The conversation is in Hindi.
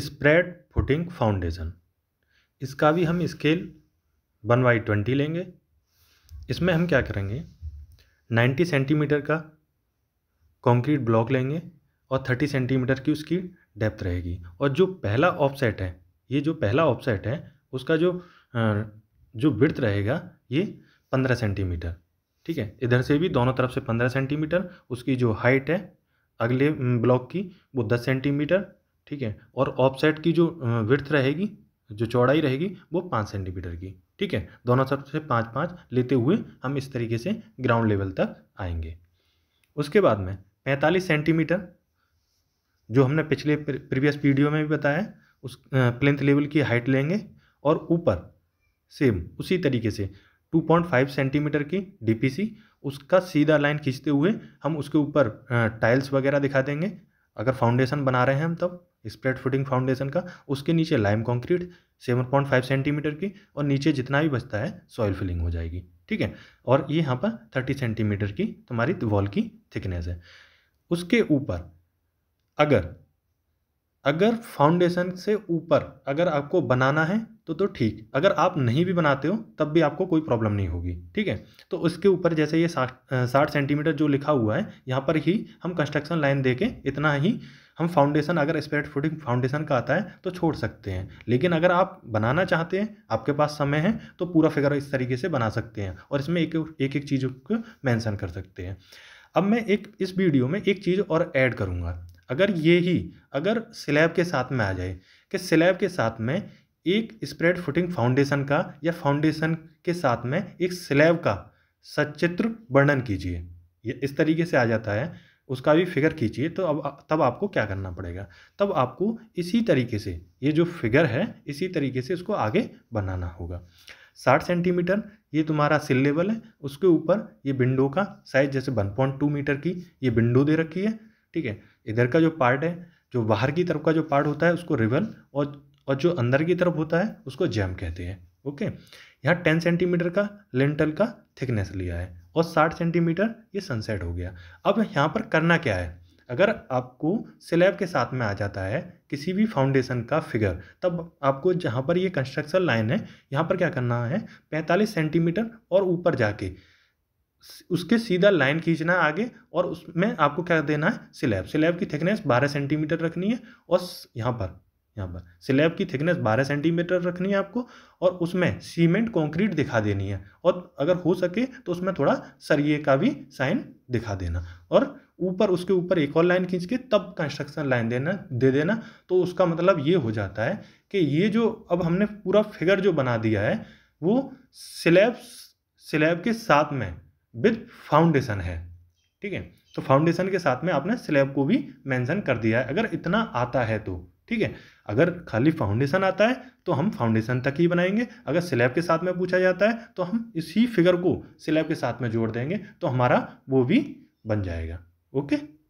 स्प्रेड फुटिंग फाउंडेशन इसका भी हम स्केल वन बाई ट्वेंटी लेंगे इसमें हम क्या करेंगे नाइन्टी सेंटीमीटर का कंक्रीट ब्लॉक लेंगे और थर्टी सेंटीमीटर की उसकी डेप्थ रहेगी और जो पहला ऑफसेट है ये जो पहला ऑफसेट है उसका जो जो विड्थ रहेगा ये पंद्रह सेंटीमीटर ठीक है इधर से भी दोनों तरफ से पंद्रह सेंटीमीटर उसकी जो हाइट है अगले ब्लॉक की वो दस सेंटीमीटर ठीक है और ऑफसेट की जो विर्थ रहेगी जो चौड़ाई रहेगी वो पाँच सेंटीमीटर की ठीक है दोनों तरफ से पाँच पाँच लेते हुए हम इस तरीके से ग्राउंड लेवल तक आएंगे उसके बाद में पैंतालीस सेंटीमीटर जो हमने पिछले प्रीवियस वीडियो में भी बताया उस प्लेंथ लेवल की हाइट लेंगे और ऊपर सेम उसी तरीके से 2.5 सेंटीमीटर की डीपीसी उसका सीधा लाइन खींचते हुए हम उसके ऊपर टाइल्स वगैरह दिखा देंगे अगर फाउंडेशन बना रहे हैं हम तब स्प्रेड फुटिंग फाउंडेशन का उसके नीचे lime concrete seven point five centimetre की और नीचे जितना भी बचता है सॉइल फिलिंग हो जाएगी ठीक है और ये यहाँ पर थर्टी सेंटीमीटर की तुम्हारी वॉल की थिकनेस है उसके ऊपर अगर अगर फाउंडेशन से ऊपर अगर आपको बनाना है तो तो ठीक अगर आप नहीं भी बनाते हो तब भी आपको कोई प्रॉब्लम नहीं होगी ठीक है तो उसके ऊपर जैसे ये साठ सेंटीमीटर जो लिखा हुआ है यहाँ पर ही हम कंस्ट्रक्शन लाइन दे के इतना ही हम फाउंडेशन अगर स्प्रेड फूडिंग फाउंडेशन का आता है तो छोड़ सकते हैं लेकिन अगर आप बनाना चाहते हैं आपके पास समय है तो पूरा फिगर इस तरीके से बना सकते हैं और इसमें एक एक, एक चीज़ को मैंसन कर सकते हैं अब मैं एक इस वीडियो में एक चीज़ और ऐड करूँगा अगर ये ही अगर स्लैब के साथ में आ जाए कि स्लैब के साथ में एक स्प्रेड फुटिंग फाउंडेशन का या फाउंडेशन के साथ में एक स्लैब का सचित्र वर्णन कीजिए इस तरीके से आ जाता है उसका भी फिगर खींचिए तो अब तब आपको क्या करना पड़ेगा तब आपको इसी तरीके से ये जो फिगर है इसी तरीके से इसको आगे बनाना होगा साठ सेंटीमीटर ये तुम्हारा सिल लेवल है उसके ऊपर ये विंडो का साइज जैसे वन पॉइंट टू मीटर की ये विंडो दे रखी है ठीक है इधर का जो पार्ट है जो बाहर की तरफ का जो पार्ट होता है उसको रिवन और और जो अंदर की तरफ होता है उसको जैम कहते हैं ओके यहाँ टेन सेंटीमीटर का लेंटल का थिकनेस लिया है और साठ सेंटीमीटर ये सनसेट हो गया अब यहाँ पर करना क्या है अगर आपको स्लैब के साथ में आ जाता है किसी भी फाउंडेशन का फिगर तब आपको जहाँ पर ये कंस्ट्रक्शन लाइन है यहाँ पर क्या करना है पैंतालीस सेंटीमीटर और ऊपर जाके उसके सीधा लाइन खींचना है आगे और उसमें आपको क्या देना है स्लैब स्लैब की थिकनेस बारह सेंटीमीटर रखनी है और यहाँ पर यहाँ पर स्लैब की थिकनेस 12 सेंटीमीटर रखनी है आपको और उसमें सीमेंट कंक्रीट दिखा देनी है और अगर हो सके तो उसमें थोड़ा सरिये का भी साइन दिखा देना और ऊपर उसके ऊपर एक और लाइन खींच के तब कंस्ट्रक्शन लाइन देना दे देना तो उसका मतलब ये हो जाता है कि ये जो अब हमने पूरा फिगर जो बना दिया है वो स्लैब स्लैब के साथ में विद फाउंडेशन है ठीक है तो फाउंडेशन के साथ में आपने स्लैब को भी मेंशन कर दिया है अगर इतना आता है तो ठीक है अगर खाली फाउंडेशन आता है तो हम फाउंडेशन तक ही बनाएंगे अगर स्लैब के साथ में पूछा जाता है तो हम इसी फिगर को स्लैब के साथ में जोड़ देंगे तो हमारा वो भी बन जाएगा ओके